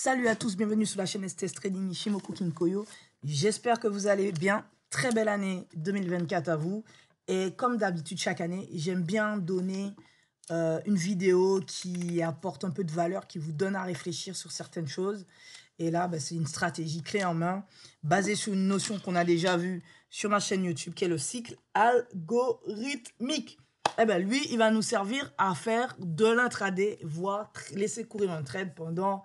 Salut à tous, bienvenue sur la chaîne STS Trading Ishimoku Kinkoyo. J'espère que vous allez bien. Très belle année 2024 à vous. Et comme d'habitude, chaque année, j'aime bien donner euh, une vidéo qui apporte un peu de valeur, qui vous donne à réfléchir sur certaines choses. Et là, bah, c'est une stratégie clé en main basée sur une notion qu'on a déjà vue sur ma chaîne YouTube, qui est le cycle algorithmique. et eh ben, lui, il va nous servir à faire de l'intraday, voire laisser courir un trade pendant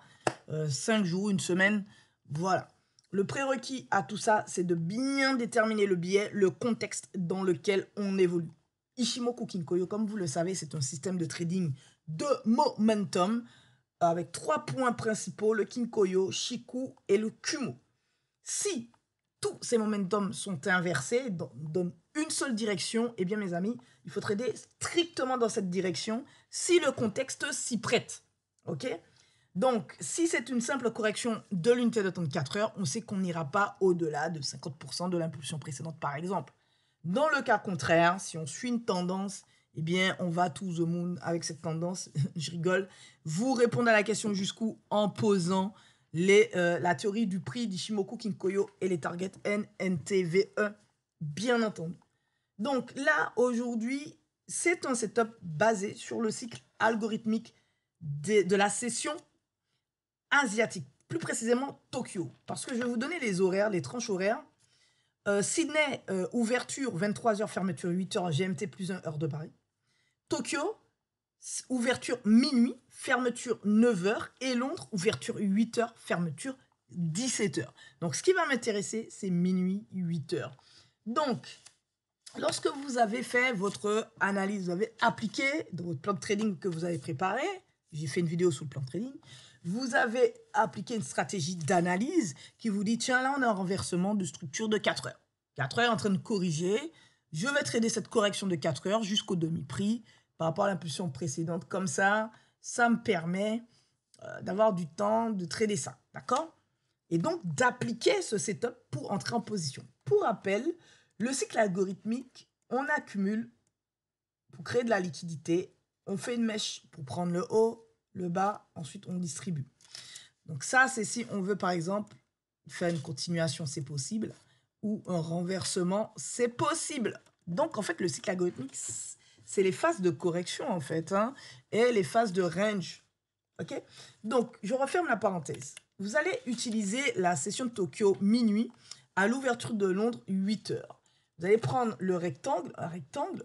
5 euh, jours, une semaine. Voilà. Le prérequis à tout ça, c'est de bien déterminer le biais, le contexte dans lequel on évolue. Ishimoku Kinkoyo, comme vous le savez, c'est un système de trading de momentum avec trois points principaux, le Kinkoyo, Shiku et le Kumo. Si tous ces momentum sont inversés, donnent une seule direction, eh bien mes amis, il faut trader strictement dans cette direction si le contexte s'y prête. OK donc, si c'est une simple correction de l'unité de temps de 4 heures, on sait qu'on n'ira pas au-delà de 50% de l'impulsion précédente, par exemple. Dans le cas contraire, si on suit une tendance, eh bien, on va to the moon avec cette tendance. Je rigole. Vous répondez à la question jusqu'où en posant euh, la théorie du prix d'Ishimoku Kinkoyo et les targets NNTVE, bien entendu. Donc là, aujourd'hui, c'est un setup basé sur le cycle algorithmique de la session asiatique, plus précisément Tokyo. Parce que je vais vous donner les horaires, les tranches horaires. Euh, Sydney, euh, ouverture 23h, fermeture 8h, GMT plus 1 heure de Paris. Tokyo, ouverture minuit, fermeture 9h. Et Londres, ouverture 8h, fermeture 17h. Donc ce qui va m'intéresser, c'est minuit 8h. Donc, lorsque vous avez fait votre analyse, vous avez appliqué dans votre plan de trading que vous avez préparé, j'ai fait une vidéo sur le plan de trading, vous avez appliqué une stratégie d'analyse qui vous dit, tiens, là, on a un renversement de structure de 4 heures. 4 heures en train de corriger. Je vais trader cette correction de 4 heures jusqu'au demi-prix par rapport à l'impulsion précédente. Comme ça, ça me permet euh, d'avoir du temps de trader ça. D'accord Et donc, d'appliquer ce setup pour entrer en position. Pour rappel, le cycle algorithmique, on accumule pour créer de la liquidité. On fait une mèche pour prendre le haut, le bas, ensuite on distribue. Donc ça, c'est si on veut par exemple faire une continuation, c'est possible, ou un renversement, c'est possible. Donc en fait, le cycle c'est les phases de correction en fait, hein, et les phases de range. Ok Donc je referme la parenthèse. Vous allez utiliser la session de Tokyo minuit à l'ouverture de Londres 8 heures. Vous allez prendre le rectangle, un rectangle,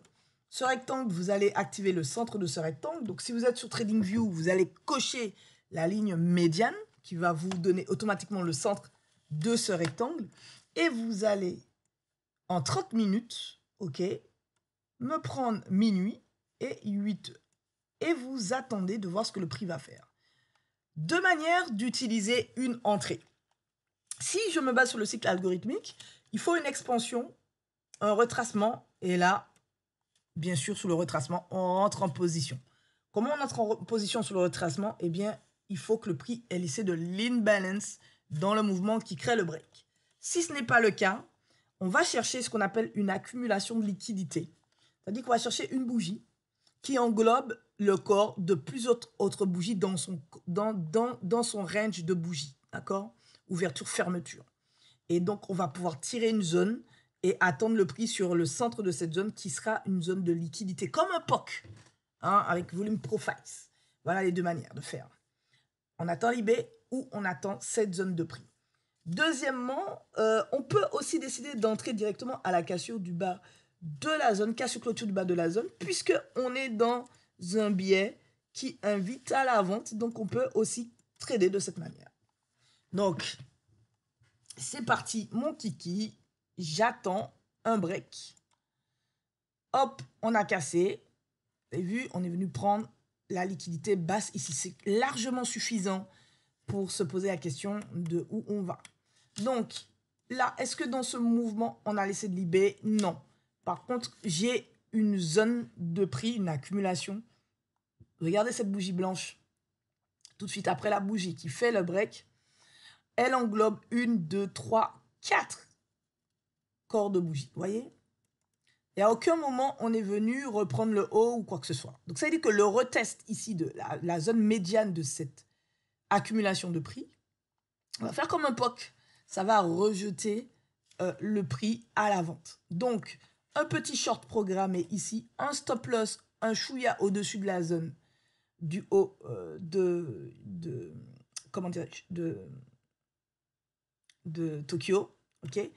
ce rectangle, vous allez activer le centre de ce rectangle. Donc, si vous êtes sur TradingView, vous allez cocher la ligne médiane qui va vous donner automatiquement le centre de ce rectangle. Et vous allez, en 30 minutes, OK, me prendre minuit et 8 heures. Et vous attendez de voir ce que le prix va faire. Deux manières d'utiliser une entrée. Si je me base sur le cycle algorithmique, il faut une expansion, un retracement, et là, bien sûr, sous le retracement, on rentre en position. Comment on entre en position sur le retracement Eh bien, il faut que le prix ait laissé de l'inbalance dans le mouvement qui crée le break. Si ce n'est pas le cas, on va chercher ce qu'on appelle une accumulation de liquidité. C'est-à-dire qu'on va chercher une bougie qui englobe le corps de plus autres, autres bougies dans son, dans, dans, dans son range de bougies. D'accord Ouverture, fermeture. Et donc, on va pouvoir tirer une zone et attendre le prix sur le centre de cette zone qui sera une zone de liquidité, comme un POC, hein, avec volume profile. Voilà les deux manières de faire. On attend l'IB ou on attend cette zone de prix. Deuxièmement, euh, on peut aussi décider d'entrer directement à la cassure du bas de la zone, cassure clôture du bas de la zone, puisque on est dans un billet qui invite à la vente, donc on peut aussi trader de cette manière. Donc, c'est parti, mon kiki j'attends un break. Hop, on a cassé. Vous avez vu, on est venu prendre la liquidité basse ici. C'est largement suffisant pour se poser la question de où on va. Donc, là, est-ce que dans ce mouvement, on a laissé de l'IB Non. Par contre, j'ai une zone de prix, une accumulation. Regardez cette bougie blanche. Tout de suite après la bougie qui fait le break, elle englobe une, deux, trois, quatre corps de bougie. Vous voyez Et à aucun moment, on est venu reprendre le haut ou quoi que ce soit. Donc, ça veut dire que le retest ici de la, zone médiane de cette accumulation de prix, on va faire comme un POC. Ça va rejeter euh, le prix à la vente. Donc, un petit short programmé ici, un stop loss, un chouïa au-dessus de la zone du haut euh, de, de, comment dirais de, de Tokyo, ok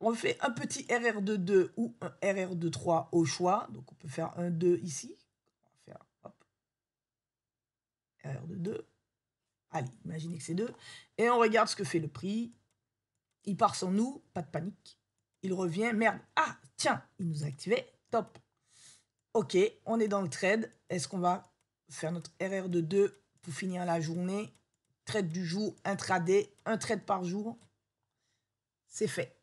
on fait un petit RR de 2 ou un RR de 3 au choix. Donc on peut faire un 2 ici. On va faire hop, RR de 2. Allez, imaginez que c'est 2. Et on regarde ce que fait le prix. Il part sans nous, pas de panique. Il revient, merde. Ah, tiens, il nous a activé. Top. Ok, on est dans le trade. Est-ce qu'on va faire notre RR de 2 pour finir la journée Trade du jour, intraday, un trade par jour. C'est fait.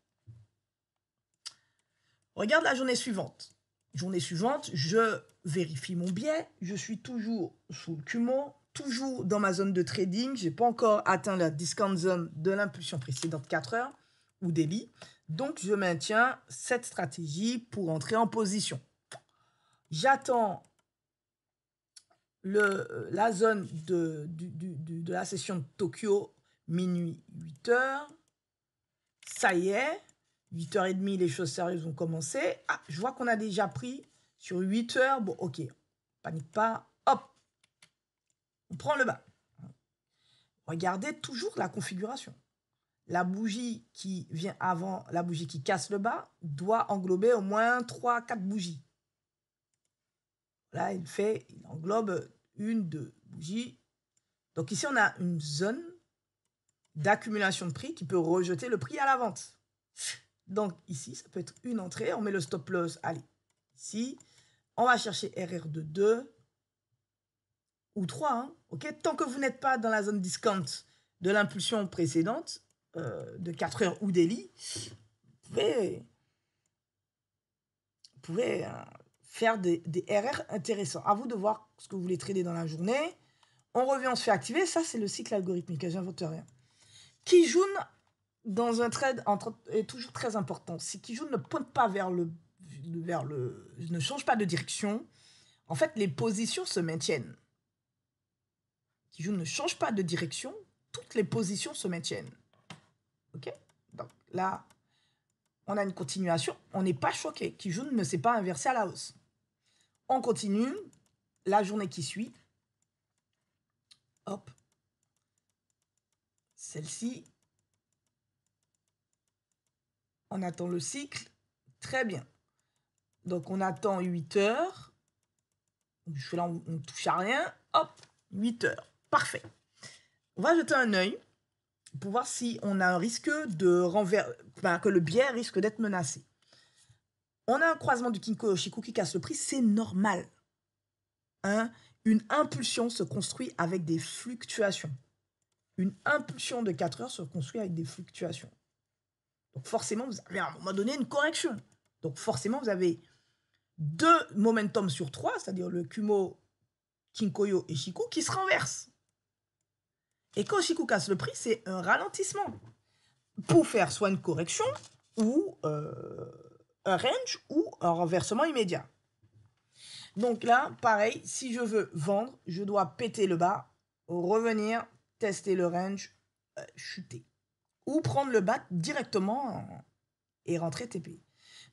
Regarde la journée suivante. Journée suivante, je vérifie mon biais, je suis toujours sous le cumon, toujours dans ma zone de trading, j'ai pas encore atteint la discount zone de l'impulsion précédente 4 heures ou débit. Donc je maintiens cette stratégie pour entrer en position. J'attends euh, la zone de, de la session de Tokyo minuit 8 heures. Ça y est, 8h30, les choses sérieuses ont commencé. Ah, je vois qu'on a déjà pris sur 8h. Bon, ok, panique pas. Hop, on prend le bas. Regardez toujours la configuration. La bougie qui vient avant la bougie qui casse le bas doit englober au moins 3-4 bougies. Là, il fait, il englobe une, deux bougies. Donc ici, on a une zone d'accumulation de prix qui peut rejeter le prix à la vente. Donc ici, ça peut être une entrée. On met le stop loss, allez, ici. On va chercher RR de 2 ou 3. Hein, ok Tant que vous n'êtes pas dans la zone discount de l'impulsion précédente, euh, de 4 heures ou daily, vous pouvez, euh, faire des, des RR intéressants. À vous de voir ce que vous voulez trader dans la journée. On revient, on se fait activer. Ça, c'est le cycle algorithmique. J'invente rien. Kijun dans un trade entre, est toujours très important. Si Kijun ne pointe pas vers le, vers le. ne change pas de direction. En fait, les positions se maintiennent. Kijun ne change pas de direction. Toutes les positions se maintiennent. OK Donc là, on a une continuation. On n'est pas choqué. Kijun ne s'est pas inversé à la hausse. On continue. La journée qui suit. Hop. Celle-ci, on attend le cycle. Très bien. Donc on attend 8 heures. Là, on ne touche à rien. Hop, 8 heures. Parfait. On va jeter un œil pour voir si on a un risque de renvers... que le biais risque d'être menacé. On a un croisement du Kinko Yoshiku qui casse le prix, c'est normal. Hein? Une impulsion se construit avec des fluctuations. Une impulsion de 4 heures se construit avec des fluctuations. Donc forcément, vous avez à un moment donné une correction. Donc forcément, vous avez deux momentum sur trois, c'est-à-dire le Kumo, Kinkoyo et Shiku, qui se renversent. Et quand Shiku casse le prix, c'est un ralentissement pour faire soit une correction ou euh, un range ou un renversement immédiat. Donc là, pareil, si je veux vendre, je dois péter le bas, revenir, tester le range, euh, chuter ou prendre le BAT directement et rentrer TP.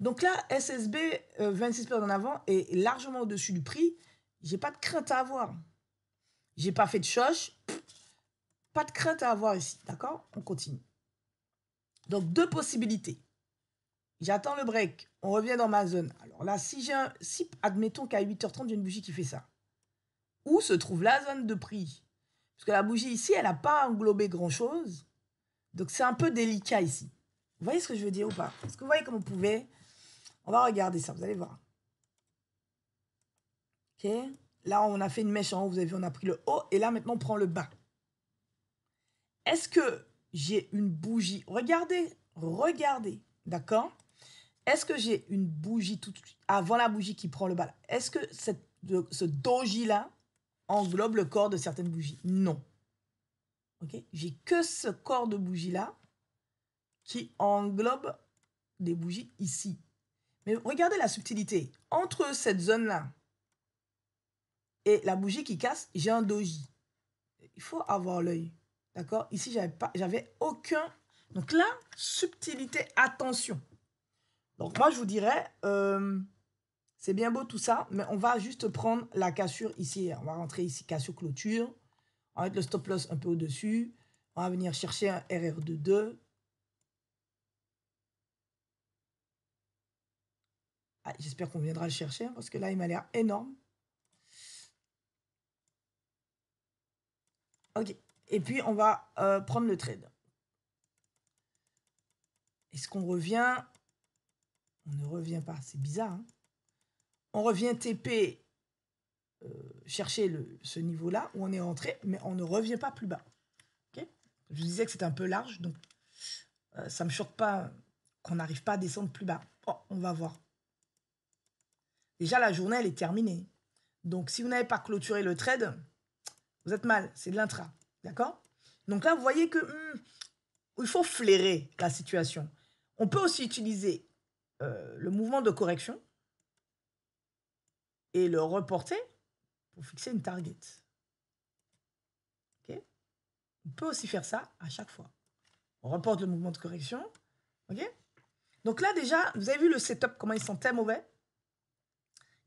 Donc là, SSB, 26 euh, heures en avant, est largement au-dessus du prix. J'ai pas de crainte à avoir. J'ai pas fait de choche. Pas de crainte à avoir ici. D'accord On continue. Donc, deux possibilités. J'attends le break. On revient dans ma zone. Alors là, si j'ai un... Si, admettons qu'à 8h30, j'ai une bougie qui fait ça. Où se trouve la zone de prix Parce que la bougie ici, elle n'a pas englobé grand-chose. Donc c'est un peu délicat ici. Vous voyez ce que je veux dire ou pas Est-ce que vous voyez comme vous pouvez On va regarder ça, vous allez voir. Ok Là, on a fait une mèche en haut, vous avez vu, on a pris le haut, et là, maintenant, on prend le bas. Est-ce que j'ai une bougie Regardez, regardez, d'accord Est-ce que j'ai une bougie tout de suite avant la bougie qui prend le bas Est-ce que cette, ce doji-là englobe le corps de certaines bougies Non ok J'ai que ce corps de bougie-là qui englobe des bougies ici. Mais regardez la subtilité. Entre cette zone-là et la bougie qui casse, j'ai un doji. Il faut avoir l'œil. D'accord Ici, j'avais pas, j'avais aucun. Donc là, subtilité, attention. Donc moi, je vous dirais, euh, c'est bien beau tout ça, mais on va juste prendre la cassure ici. On va rentrer ici, cassure clôture. On va mettre le stop loss un peu au-dessus. On va venir chercher un RR de 2. Ah, j'espère qu'on viendra le chercher hein, parce que là, il m'a l'air énorme. Ok. Et puis, on va euh, prendre le trade. Est-ce qu'on revient On ne revient pas. C'est bizarre. Hein. on revient TP. Euh, chercher ce niveau-là où on est entré, mais on ne revient pas plus bas. ok je disais que c'est un peu large, donc euh, ça ne me choque pas qu'on n'arrive pas à descendre plus bas. Oh, on va voir. Déjà, la journée, elle est terminée. Donc, si vous n'avez pas clôturé le trade, vous êtes mal. C'est de l'intra. D'accord Donc là, vous voyez que hmm, il faut flairer la situation. On peut aussi utiliser euh, le mouvement de correction et le reporter pour fixer une target. Okay on peut aussi faire ça à chaque fois. On reporte le mouvement de correction. Okay Donc là déjà, vous avez vu le setup, comment il sentait mauvais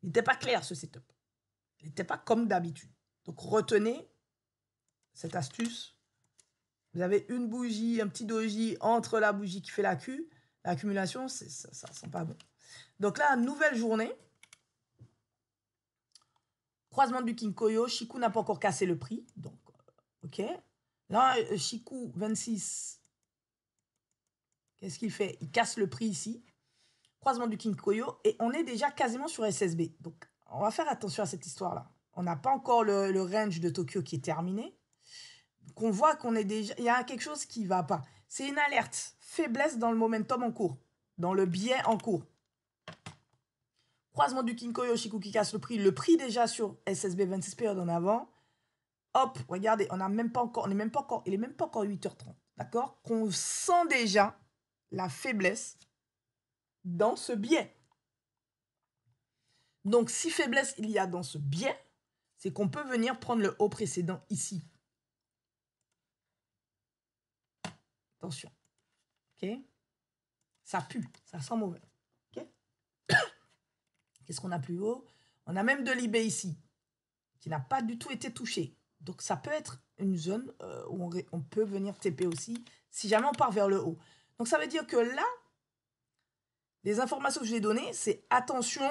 Il n'était pas clair ce setup. Il n'était pas comme d'habitude. Donc retenez cette astuce. Vous avez une bougie, un petit doji entre la bougie qui fait la queue, L'accumulation, ça ne sent pas bon. Donc là, nouvelle journée. Croisement du Kinkoyo, Chiku n'a pas encore cassé le prix. Donc, euh, OK. Là, Chiku, euh, 26. Qu'est-ce qu'il fait Il casse le prix ici. Croisement du Koyo. Et on est déjà quasiment sur SSB. Donc, on va faire attention à cette histoire-là. On n'a pas encore le, range de Tokyo qui est terminé. Qu'on voit qu'on est déjà. Il y a quelque chose qui ne va pas. C'est une alerte. Faiblesse dans le momentum en cours. Dans le biais en cours. Croisement du Kinko Yoshiku qui casse le prix. Le prix déjà sur SSB 26 périodes en avant. Hop, regardez, on n'a même pas encore, on n'est même pas encore, il est même pas encore 8h30. D'accord Qu'on sent déjà la faiblesse dans ce biais. Donc, si faiblesse il y a dans ce biais, c'est qu'on peut venir prendre le haut précédent ici. Attention. OK Ça pue, ça sent mauvais. Qu'est-ce qu'on a plus haut On a même de l'IB ici, qui n'a pas du tout été touché. Donc ça peut être une zone euh, où on, peut venir TP aussi, si jamais on part vers le haut. Donc ça veut dire que là, les informations que je vais donner, c'est attention,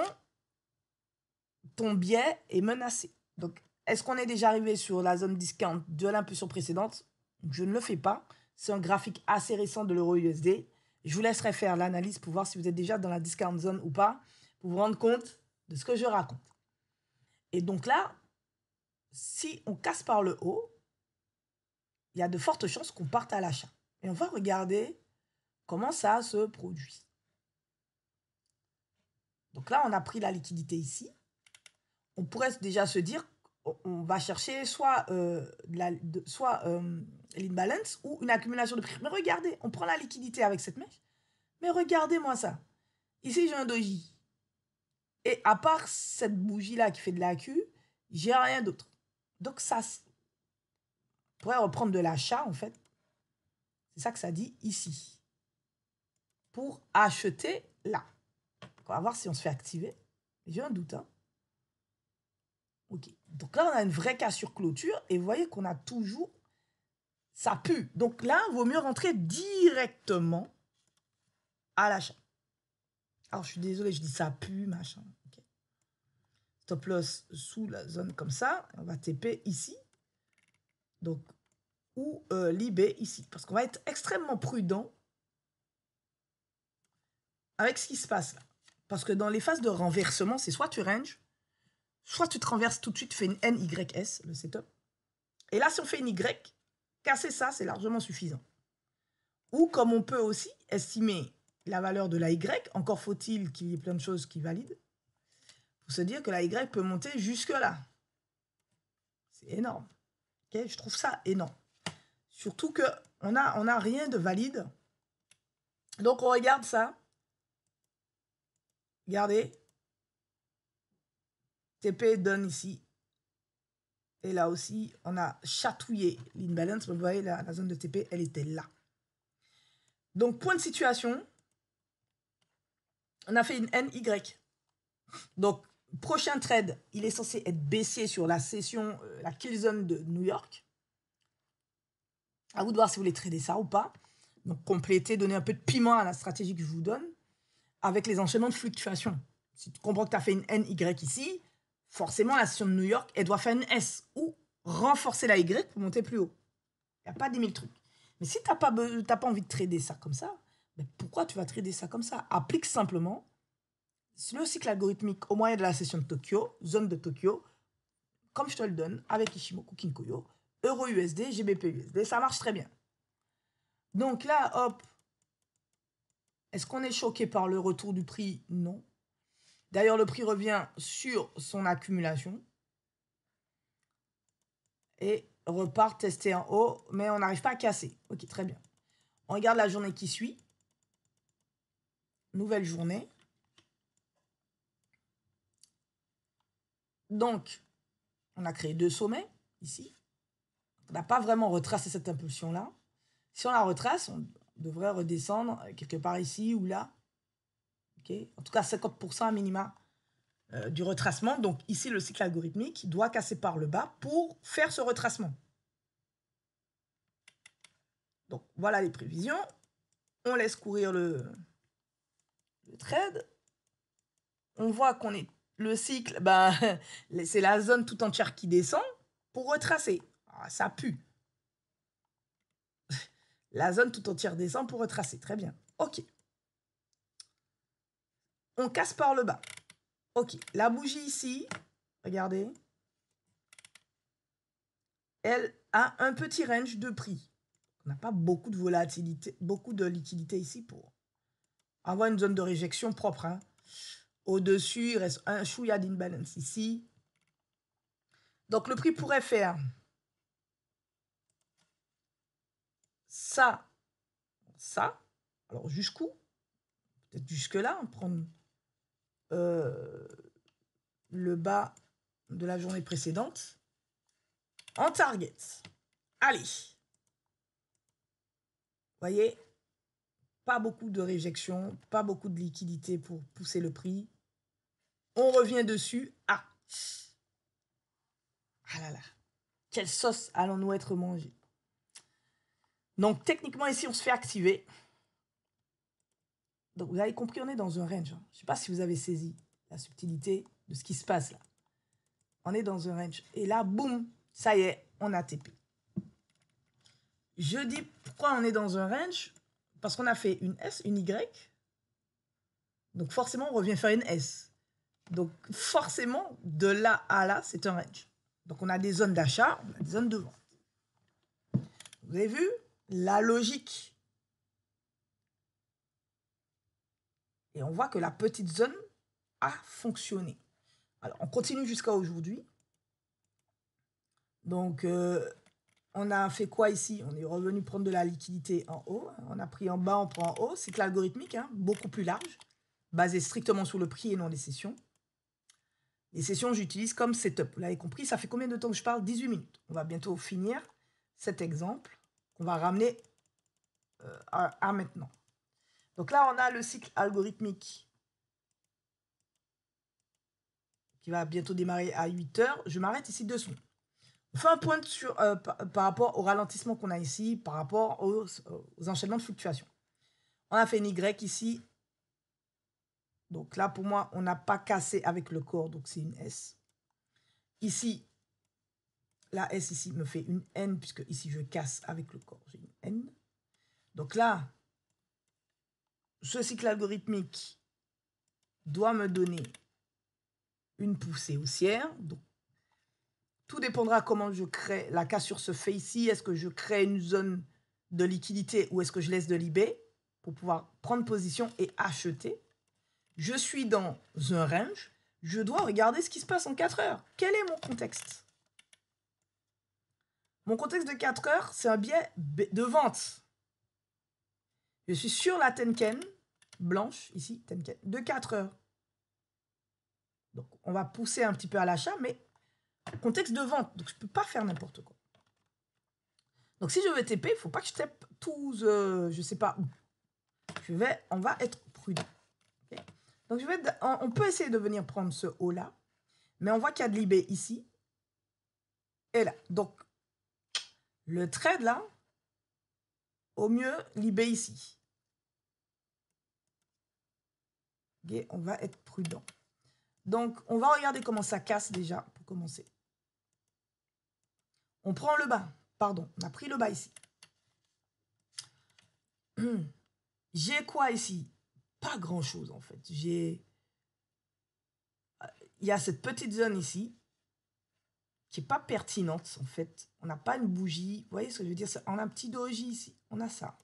ton biais est menacé. Donc, est-ce qu'on est déjà arrivé sur la zone discount de l'impulsion précédente Je ne le fais pas. C'est un graphique assez récent de l'euro USD. Je vous laisserai faire l'analyse pour voir si vous êtes déjà dans la discount zone ou pas vous rendre compte de ce que je raconte. Et donc là, si on casse par le haut, il y a de fortes chances qu'on parte à l'achat. Et on va regarder comment ça se produit. Donc là, on a pris la liquidité ici. On pourrait déjà se dire, on va chercher soit, euh, soit euh, ou une accumulation de prix. Mais regardez, on prend la liquidité avec cette mèche. Mais regardez-moi ça. Ici, j'ai un doji. Et à part cette bougie-là qui fait de la cul, j'ai rien d'autre. Donc ça pourrait reprendre de l'achat, en fait. C'est ça que ça dit ici. Pour acheter là. on va voir si on se fait activer. J'ai un doute. Hein. OK. Donc là, on a une vraie cassure clôture et vous voyez qu'on a toujours... sa pue. Donc là, il vaut mieux rentrer directement à l'achat. Alors, ah, je suis désolé, je dis ça pue, machin. Stop loss sous la zone comme ça. On va TP ici. Donc, ou euh, libé ici. Parce qu'on va être extrêmement prudent avec ce qui se passe Parce que dans les phases de renversement, c'est soit tu ranges, soit tu te renverses tout de suite, tu fais une NYS, le setup. Et là, si on fait une Y, casser ça, c'est largement suffisant. Ou comme on peut aussi estimer la valeur de la Y, encore faut-il qu'il y ait plein de choses qui valident, pour se dire que la Y peut monter jusque-là. C'est énorme. Je trouve ça énorme. Surtout qu'on n'a on a rien de valide. Donc on regarde ça. Regardez. TP donne ici. Et là aussi, on a chatouillé l'inbalance. Vous voyez, la zone de TP, elle était là. Donc, point de situation, on a fait une NY. Donc, prochain trade, il est censé être baissier sur la session, euh, la kill de New York. À vous de voir si vous voulez trader ça ou pas. Donc, compléter, donner un peu de piment à la stratégie que je vous donne avec les enchaînements de fluctuations. Si tu comprends que tu as fait une NY ici, forcément, la session de New York, elle doit faire une S ou renforcer la Y pour monter plus haut. Il n'y a pas 10 000 trucs. Mais si tu n'as pas envie de trader ça comme ça, mais pourquoi tu vas trader ça comme ça Applique simplement le cycle algorithmique au moyen de la session de Tokyo, zone de Tokyo, comme je te le donne, avec Ishimoku Kinkoyo, Euro USD, GBP USD, ça marche très bien. Donc là, hop, est-ce qu'on est choqué par le retour du prix Non. D'ailleurs, le prix revient sur son accumulation et repart tester en haut, mais on n'arrive pas à casser. Ok, très bien. On regarde la journée qui suit nouvelle journée. Donc, on a créé deux sommets ici. On n'a pas vraiment retracé cette impulsion-là. Si on la retrace, on devrait redescendre quelque part ici ou là. en tout cas, 50% à minima euh, du retracement. Donc ici, le cycle algorithmique doit casser par le bas pour faire ce retracement. Donc voilà les prévisions. On laisse courir le, le trade, on voit qu'on est le cycle, bah, c'est la zone tout entière qui descend pour retracer. Ah, ça pue. La zone tout entière descend pour retracer. Très bien. OK. On casse par le bas. OK. La bougie ici, regardez, elle a un petit range de prix. On n'a pas beaucoup de volatilité, beaucoup de liquidité ici pour avoir une zone de réjection propre. Hein. Au-dessus, il reste un chouïa d'inbalance ici. Donc le prix pourrait faire ça, ça. Alors jusqu'où Peut-être jusque-là, on euh, le bas de la journée précédente en target. Allez. Vous Voyez pas beaucoup de réjection, pas beaucoup de liquidité pour pousser le prix. On revient dessus. Ah Ah là là Quelle sauce allons-nous être mangés Donc techniquement ici, on se fait activer. Donc vous avez compris, on est dans un range. Hein. Je ne sais pas si vous avez saisi la subtilité de ce qui se passe là. On est dans un range. Et là, boum, ça y est, on a TP. Je dis pourquoi on est dans un range parce qu'on a fait une S, une Y. Donc forcément, on revient faire une S. Donc forcément, de là à là, c'est un range. Donc on a des zones d'achat, on a des zones de vente. Vous avez vu la logique. Et on voit que la petite zone a fonctionné. Alors on continue jusqu'à aujourd'hui. Donc euh, on a fait quoi ici On est revenu prendre de la liquidité en haut. On a pris en bas, on prend en haut. C'est algorithmique, l'algorithmique, hein, beaucoup plus large, basé strictement sur le prix et non les sessions. Les sessions, j'utilise comme setup. Vous l'avez compris, ça fait combien de temps que je parle 18 minutes. On va bientôt finir cet exemple qu'on va ramener euh, à, maintenant. Donc là, on a le cycle algorithmique qui va bientôt démarrer à 8 heures. Je m'arrête ici deux secondes. Fin pointe sur, euh, par, rapport au ralentissement qu'on a ici, par rapport aux, enchaînements de fluctuations. On a fait une Y ici. Donc là, pour moi, on n'a pas cassé avec le corps, donc c'est une S. Ici, la S ici me fait une N, puisque ici, je casse avec le corps, j'ai une N. Donc là, ce cycle algorithmique doit me donner une poussée haussière, donc tout dépendra comment je crée la cassure ce fait ici. Est-ce que je crée une zone de liquidité ou est-ce que je laisse de l'IB pour pouvoir prendre position et acheter Je suis dans un range. Je dois regarder ce qui se passe en 4 heures. Quel est mon contexte Mon contexte de 4 heures, c'est un biais de vente. Je suis sur la Tenken blanche, ici, Tenken, de 4 heures. Donc, on va pousser un petit peu à l'achat, mais contexte de vente. Donc, je ne peux pas faire n'importe quoi. Donc, si je veux TP, il ne faut pas que je tape tous, euh, je ne sais pas où. Je vais, on va être prudent. Donc, je vais, on, peut essayer de venir prendre ce haut-là, mais on voit qu'il y a de l'IB ici et là. Donc, le trade là, au mieux, l'IB ici. on va être prudent. Donc, on va regarder comment ça casse déjà pour commencer. On prend le bas. Pardon, on a pris le bas ici. Hmm. J'ai quoi ici Pas grand-chose en fait. J'ai... Il y a cette petite zone ici qui n'est pas pertinente en fait. On n'a pas une bougie. Vous voyez ce que je veux dire On a un petit doji ici. On a ça.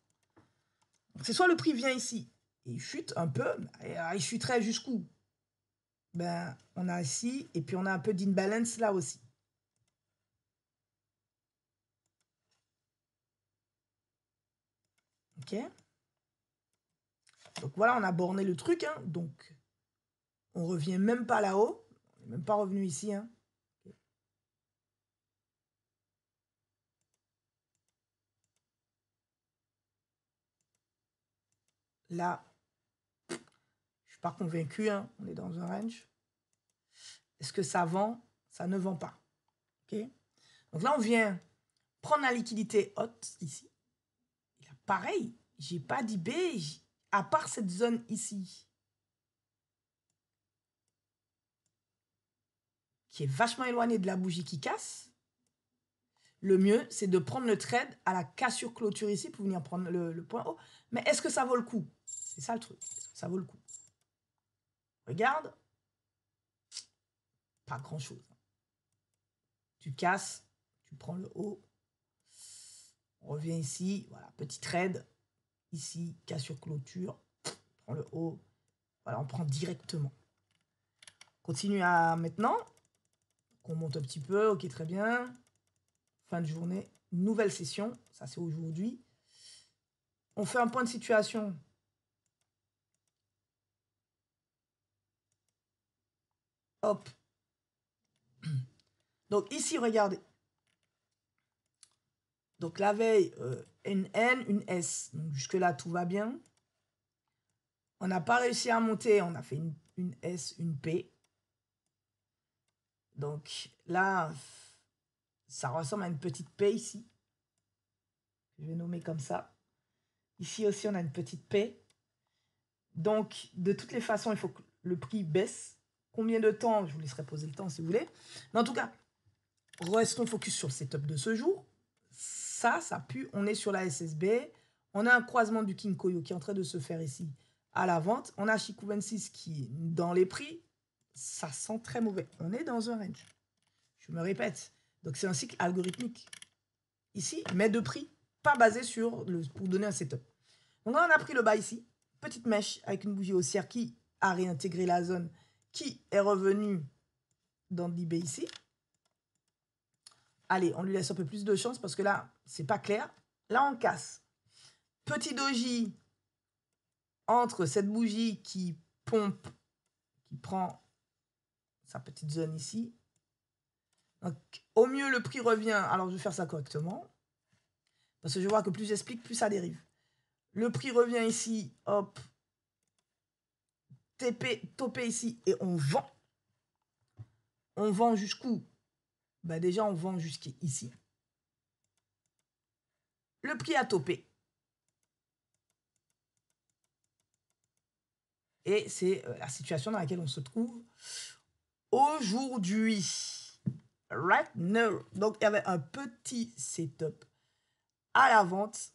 C'est soit le prix vient ici et il chute un peu. Euh, il chuterait jusqu'où Ben, on a ici et puis on a un peu d'inbalance là aussi. Ok Donc voilà, on a borné le truc. Hein. Donc, on revient même pas là-haut. On n'est même pas revenu ici. Hein. Là, je suis pas convaincu. Hein. On est dans un range. Est-ce que ça vend Ça ne vend pas. Ok Donc là, on vient prendre la liquidité haute ici. Pareil, j'ai pas d'IB à part cette zone ici. Qui est vachement éloignée de la bougie qui casse. Le mieux, c'est de prendre le trade à la cassure clôture ici pour venir prendre le, point haut. Mais est-ce que ça vaut le coup C'est ça le truc. ça vaut le coup Regarde. Pas grand-chose. Tu casses, tu prends le haut, on revient ici, voilà, petit trade. Ici, cas sur clôture. On prend le haut. Voilà, on prend directement. Continue à maintenant. On monte un petit peu. Ok, très bien. Fin de journée. Nouvelle session. Ça, c'est aujourd'hui. On fait un point de situation. Hop. Donc ici, regardez, donc la veille, euh, une N, une S. jusque-là, tout va bien. On n'a pas réussi à monter, on a fait une, une S, une P. Donc là, ça ressemble à une petite P ici. Je vais nommer comme ça. Ici aussi, on a une petite P. Donc, de toutes les façons, il faut que le prix baisse. Combien de temps Je vous laisserai poser le temps si vous voulez. Mais en tout cas, restons focus sur le setup de ce jour ça, ça pue. On est sur la SSB. On a un croisement du King Koyo qui est en train de se faire ici à la vente. On a Chiku 26 qui, dans les prix, ça sent très mauvais. On est dans un range. Je me répète. Donc, c'est un cycle algorithmique. Ici, mais de prix, pas basé sur le, pour donner un setup. Donc là, on a pris le bas ici. Petite mèche avec une bougie haussière qui a réintégré la zone, qui est revenue dans l'IB ici. Allez, on lui laisse un peu plus de chance parce que là, c'est pas clair. Là, on casse. Petit doji entre cette bougie qui pompe, qui prend sa petite zone ici. Donc, au mieux, le prix revient. Alors, je vais faire ça correctement. Parce que je vois que plus j'explique, plus ça dérive. Le prix revient ici. Hop. TP, topé ici. Et on vend. On vend jusqu'où bah, déjà on vend jusqu'ici. Le prix a topé. Et c'est euh, la situation dans laquelle on se trouve aujourd'hui. Right now. Donc il y avait un petit setup à la vente.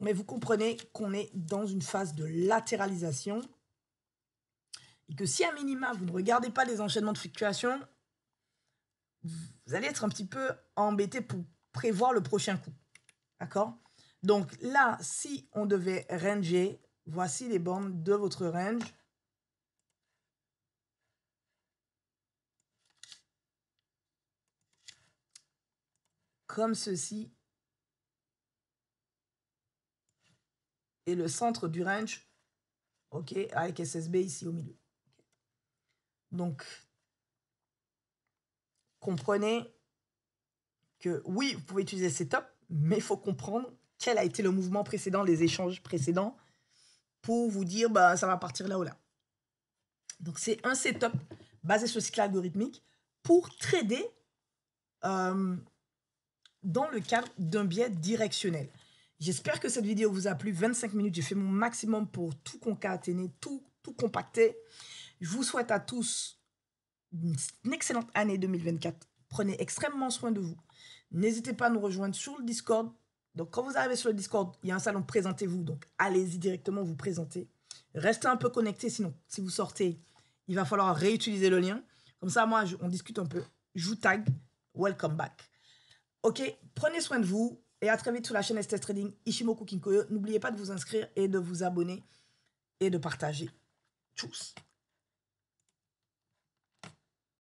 Mais vous comprenez qu'on est dans une phase de latéralisation. Et que si à minima, vous ne regardez pas les enchaînements de fluctuations, vous allez être un petit peu embêté pour prévoir le prochain coup. D'accord Donc là, si on devait ranger, voici les bandes de votre range. Comme ceci. Et le centre du range, OK, avec SSB ici au milieu. Donc, comprenez que oui, vous pouvez utiliser Setup, mais il faut comprendre quel a été le mouvement précédent, les échanges précédents, pour vous dire bah, ça va partir là ou là. Donc c'est un setup basé sur le cycle algorithmique pour trader euh, dans le cadre d'un biais directionnel. J'espère que cette vidéo vous a plu. 25 minutes, j'ai fait mon maximum pour tout concaténer, tout, tout compacter. Je vous souhaite à tous une excellente année 2024. Prenez extrêmement soin de vous. N'hésitez pas à nous rejoindre sur le Discord. Donc, quand vous arrivez sur le Discord, il y a un salon Présentez-vous. Donc, allez-y directement vous présenter. Restez un peu connecté, sinon, si vous sortez, il va falloir réutiliser le lien. Comme ça, moi, on discute un peu. Je vous tag. Welcome back. Ok, prenez soin de vous et à très vite sur la chaîne STS Trading Ishimoku Kinkoyo. N'oubliez pas de vous inscrire et de vous abonner et de partager. Tchuss